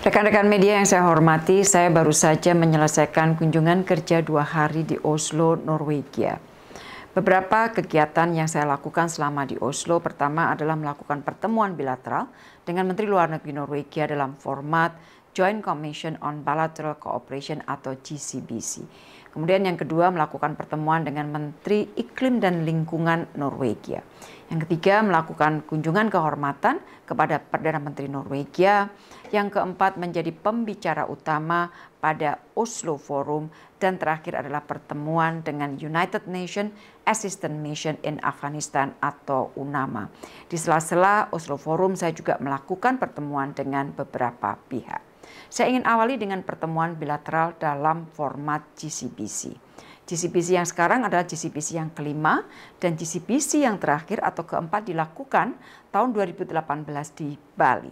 Rekan-rekan media yang saya hormati, saya baru saja menyelesaikan kunjungan kerja dua hari di Oslo, Norwegia. Beberapa kegiatan yang saya lakukan selama di Oslo pertama adalah melakukan pertemuan bilateral dengan Menteri Luar Negeri Norwegia dalam format Joint Commission on Bilateral Cooperation atau GCBC. Kemudian yang kedua melakukan pertemuan dengan Menteri Iklim dan Lingkungan Norwegia. Yang ketiga melakukan kunjungan kehormatan kepada Perdana Menteri Norwegia. Yang keempat menjadi pembicara utama pada Oslo Forum dan terakhir adalah pertemuan dengan United Nations Assistant Mission in Afghanistan atau UNAMA. Di sela-sela Oslo Forum saya juga melakukan pertemuan dengan beberapa pihak. Saya ingin awali dengan pertemuan bilateral dalam format GCBC. GCBC yang sekarang adalah GCBC yang kelima dan GCBC yang terakhir atau keempat dilakukan tahun 2018 di Bali.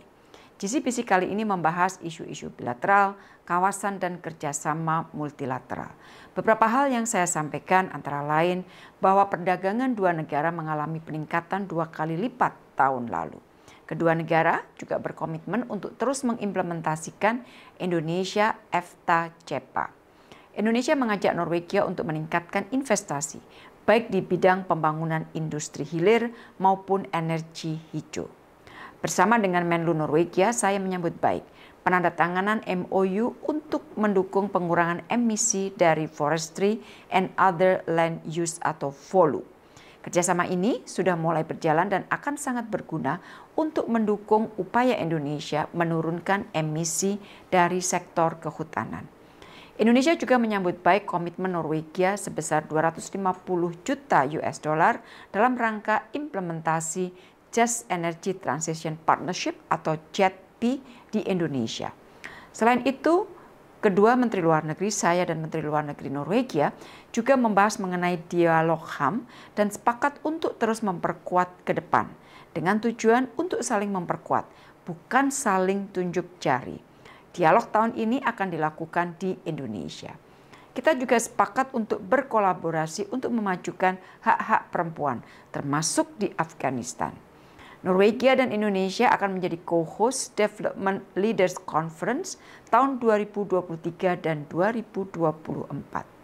GCBC kali ini membahas isu-isu bilateral, kawasan, dan kerjasama multilateral. Beberapa hal yang saya sampaikan antara lain bahwa perdagangan dua negara mengalami peningkatan dua kali lipat tahun lalu. Kedua negara juga berkomitmen untuk terus mengimplementasikan Indonesia EFTA CEPA. Indonesia mengajak Norwegia untuk meningkatkan investasi, baik di bidang pembangunan industri hilir maupun energi hijau. Bersama dengan Menlu Norwegia, saya menyambut baik penandatanganan MOU untuk mendukung pengurangan emisi dari Forestry and Other Land Use atau FOLU. Kerjasama ini sudah mulai berjalan dan akan sangat berguna untuk mendukung upaya Indonesia menurunkan emisi dari sektor kehutanan. Indonesia juga menyambut baik komitmen Norwegia sebesar 250 juta US dollar dalam rangka implementasi Just Energy Transition Partnership atau JETP di Indonesia. Selain itu, Kedua Menteri Luar Negeri saya dan Menteri Luar Negeri Norwegia juga membahas mengenai dialog HAM dan sepakat untuk terus memperkuat ke depan dengan tujuan untuk saling memperkuat, bukan saling tunjuk jari. Dialog tahun ini akan dilakukan di Indonesia. Kita juga sepakat untuk berkolaborasi untuk memajukan hak-hak perempuan, termasuk di Afghanistan. Norwegia dan Indonesia akan menjadi co-host Development Leaders Conference tahun 2023 dan 2024.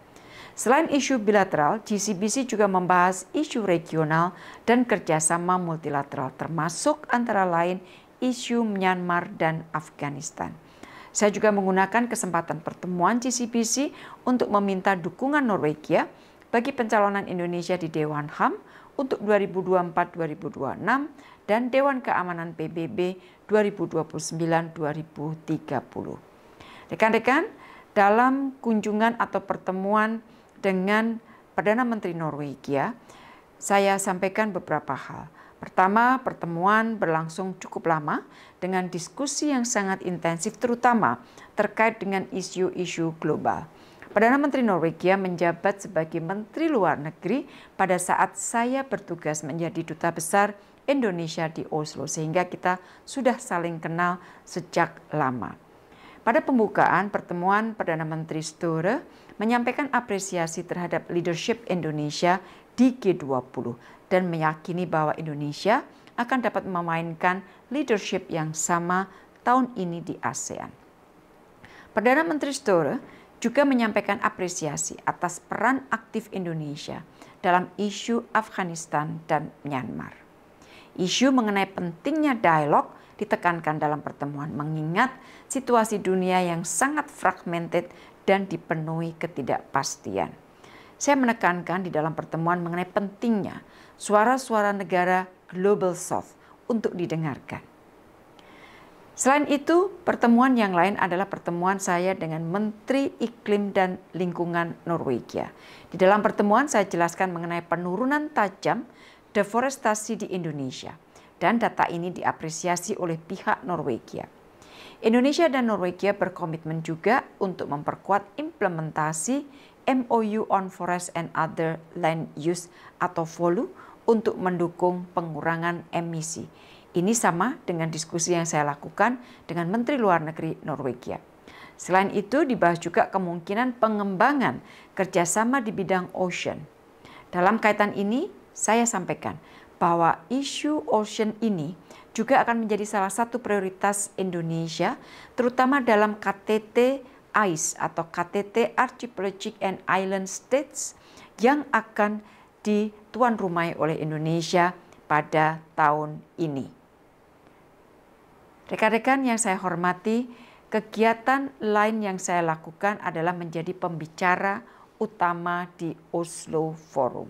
Selain isu bilateral, GCBC juga membahas isu regional dan kerjasama multilateral termasuk antara lain isu Myanmar dan Afghanistan. Saya juga menggunakan kesempatan pertemuan GCBC untuk meminta dukungan Norwegia bagi pencalonan Indonesia di Dewan HAM untuk 2024-2026 dan Dewan Keamanan PBB 2029-2030. Rekan-rekan, dalam kunjungan atau pertemuan dengan Perdana Menteri Norwegia, saya sampaikan beberapa hal. Pertama, pertemuan berlangsung cukup lama dengan diskusi yang sangat intensif terutama terkait dengan isu-isu global. Perdana Menteri Norwegia menjabat sebagai Menteri Luar Negeri pada saat saya bertugas menjadi Duta Besar Indonesia di Oslo sehingga kita sudah saling kenal sejak lama. Pada pembukaan pertemuan Perdana Menteri Sture menyampaikan apresiasi terhadap leadership Indonesia di G20 dan meyakini bahwa Indonesia akan dapat memainkan leadership yang sama tahun ini di ASEAN. Perdana Menteri Sture juga menyampaikan apresiasi atas peran aktif Indonesia dalam isu Afghanistan dan Myanmar. Isu mengenai pentingnya dialog ditekankan dalam pertemuan mengingat situasi dunia yang sangat fragmented dan dipenuhi ketidakpastian. Saya menekankan di dalam pertemuan mengenai pentingnya suara-suara negara Global South untuk didengarkan. Selain itu, pertemuan yang lain adalah pertemuan saya dengan Menteri Iklim dan Lingkungan Norwegia. Di dalam pertemuan saya jelaskan mengenai penurunan tajam deforestasi di Indonesia dan data ini diapresiasi oleh pihak Norwegia. Indonesia dan Norwegia berkomitmen juga untuk memperkuat implementasi MOU on Forest and Other Land Use atau FOLU untuk mendukung pengurangan emisi. Ini sama dengan diskusi yang saya lakukan dengan Menteri Luar Negeri Norwegia. Selain itu, dibahas juga kemungkinan pengembangan kerjasama di bidang ocean. Dalam kaitan ini, saya sampaikan bahwa isu ocean ini juga akan menjadi salah satu prioritas Indonesia, terutama dalam KTT ICE atau KTT Archipelagic and Island States yang akan dituan rumai oleh Indonesia pada tahun ini. Rekan-rekan yang saya hormati, kegiatan lain yang saya lakukan adalah menjadi pembicara utama di Oslo Forum.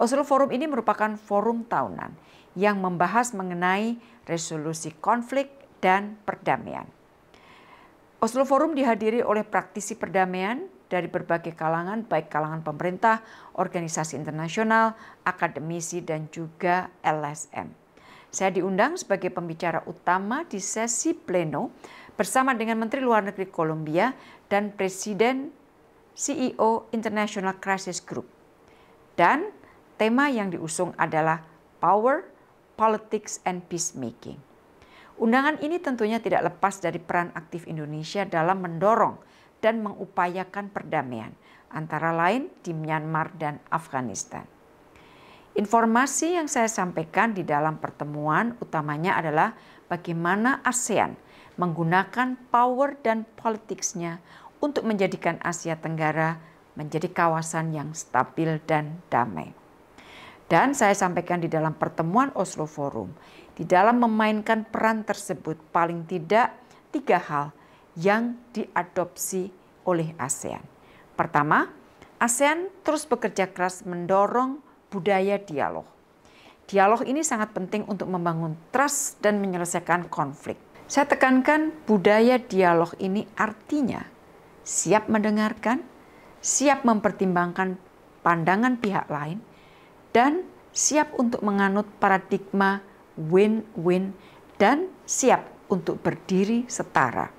Oslo Forum ini merupakan forum tahunan yang membahas mengenai resolusi konflik dan perdamaian. Oslo Forum dihadiri oleh praktisi perdamaian dari berbagai kalangan, baik kalangan pemerintah, organisasi internasional, akademisi, dan juga LSM. Saya diundang sebagai pembicara utama di sesi pleno bersama dengan Menteri Luar Negeri Kolombia dan Presiden CEO International Crisis Group. Dan tema yang diusung adalah Power, Politics, and Peacemaking. Undangan ini tentunya tidak lepas dari peran aktif Indonesia dalam mendorong dan mengupayakan perdamaian, antara lain di Myanmar dan Afghanistan. Informasi yang saya sampaikan di dalam pertemuan utamanya adalah bagaimana ASEAN menggunakan power dan politiknya untuk menjadikan Asia Tenggara menjadi kawasan yang stabil dan damai. Dan saya sampaikan di dalam pertemuan Oslo Forum, di dalam memainkan peran tersebut paling tidak tiga hal yang diadopsi oleh ASEAN. Pertama, ASEAN terus bekerja keras mendorong budaya dialog. Dialog ini sangat penting untuk membangun trust dan menyelesaikan konflik. Saya tekankan budaya dialog ini artinya siap mendengarkan, siap mempertimbangkan pandangan pihak lain, dan siap untuk menganut paradigma win-win dan siap untuk berdiri setara.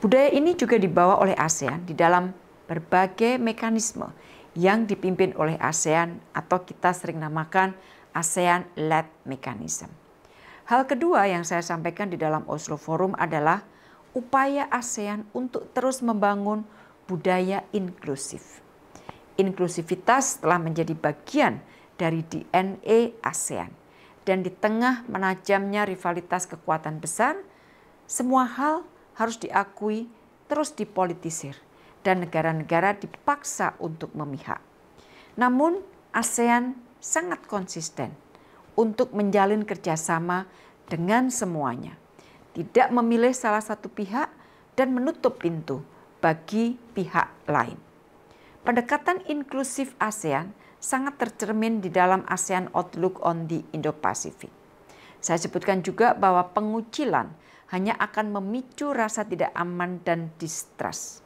Budaya ini juga dibawa oleh ASEAN di dalam berbagai mekanisme yang dipimpin oleh ASEAN atau kita sering namakan ASEAN-led mechanism. Hal kedua yang saya sampaikan di dalam Oslo Forum adalah upaya ASEAN untuk terus membangun budaya inklusif. Inklusivitas telah menjadi bagian dari DNA ASEAN. Dan di tengah menajamnya rivalitas kekuatan besar, semua hal harus diakui terus dipolitisir dan negara-negara dipaksa untuk memihak. Namun ASEAN sangat konsisten untuk menjalin kerjasama dengan semuanya. Tidak memilih salah satu pihak dan menutup pintu bagi pihak lain. Pendekatan inklusif ASEAN sangat tercermin di dalam ASEAN Outlook on the Indo-Pacific. Saya sebutkan juga bahwa pengucilan hanya akan memicu rasa tidak aman dan distrust.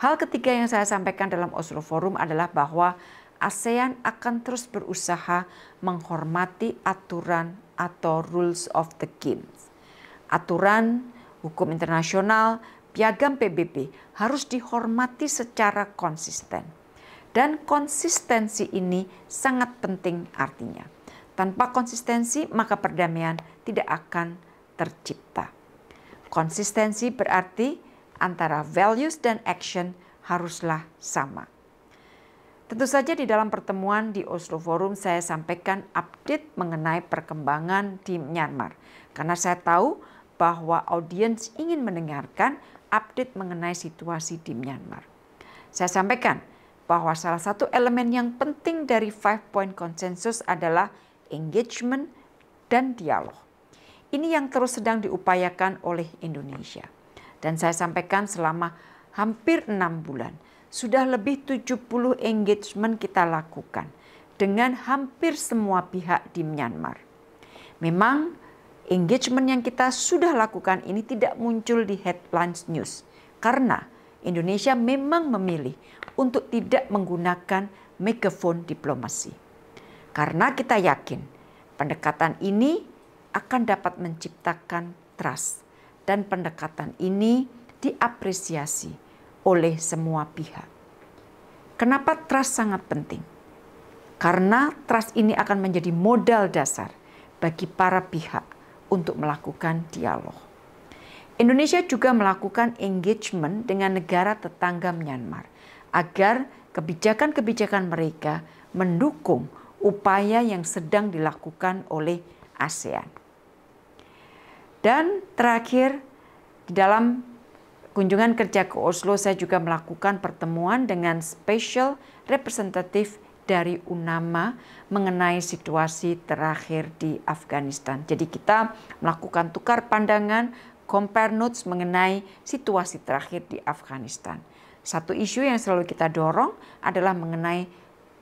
Hal ketiga yang saya sampaikan dalam Oslo Forum adalah bahwa ASEAN akan terus berusaha menghormati aturan atau rules of the game, Aturan, hukum internasional, piagam PBB harus dihormati secara konsisten dan konsistensi ini sangat penting artinya. Tanpa konsistensi maka perdamaian tidak akan tercipta. Konsistensi berarti antara values dan action haruslah sama. Tentu saja di dalam pertemuan di Oslo Forum saya sampaikan update mengenai perkembangan di Myanmar. Karena saya tahu bahwa audiens ingin mendengarkan update mengenai situasi di Myanmar. Saya sampaikan bahwa salah satu elemen yang penting dari Five Point Consensus adalah engagement dan dialog. Ini yang terus sedang diupayakan oleh Indonesia. Dan saya sampaikan selama hampir enam bulan, sudah lebih 70 engagement kita lakukan dengan hampir semua pihak di Myanmar. Memang engagement yang kita sudah lakukan ini tidak muncul di headlines news karena Indonesia memang memilih untuk tidak menggunakan megaphone diplomasi. Karena kita yakin pendekatan ini akan dapat menciptakan trust dan pendekatan ini diapresiasi oleh semua pihak. Kenapa trust sangat penting? Karena trust ini akan menjadi modal dasar bagi para pihak untuk melakukan dialog. Indonesia juga melakukan engagement dengan negara tetangga Myanmar agar kebijakan-kebijakan mereka mendukung upaya yang sedang dilakukan oleh ASEAN. Dan terakhir, di dalam kunjungan kerja ke Oslo, saya juga melakukan pertemuan dengan special representative dari UNAMA mengenai situasi terakhir di Afghanistan. Jadi kita melakukan tukar pandangan, compare notes mengenai situasi terakhir di Afghanistan. Satu isu yang selalu kita dorong adalah mengenai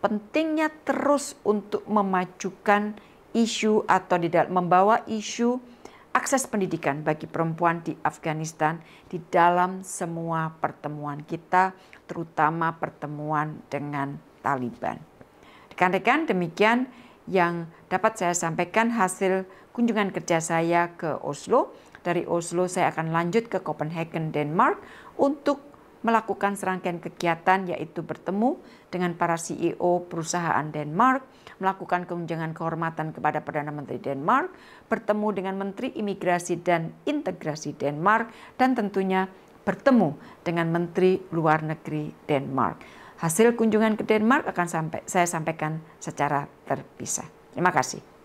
pentingnya terus untuk memajukan isu atau membawa isu akses pendidikan bagi perempuan di Afghanistan di dalam semua pertemuan kita, terutama pertemuan dengan Taliban. Rekan-rekan, demikian yang dapat saya sampaikan hasil kunjungan kerja saya ke Oslo. Dari Oslo saya akan lanjut ke Copenhagen, Denmark untuk melakukan serangkaian kegiatan yaitu bertemu dengan para CEO perusahaan Denmark, melakukan kunjungan kehormatan kepada Perdana Menteri Denmark, bertemu dengan Menteri Imigrasi dan Integrasi Denmark, dan tentunya bertemu dengan Menteri Luar Negeri Denmark. Hasil kunjungan ke Denmark akan sampai, saya sampaikan secara terpisah. Terima kasih.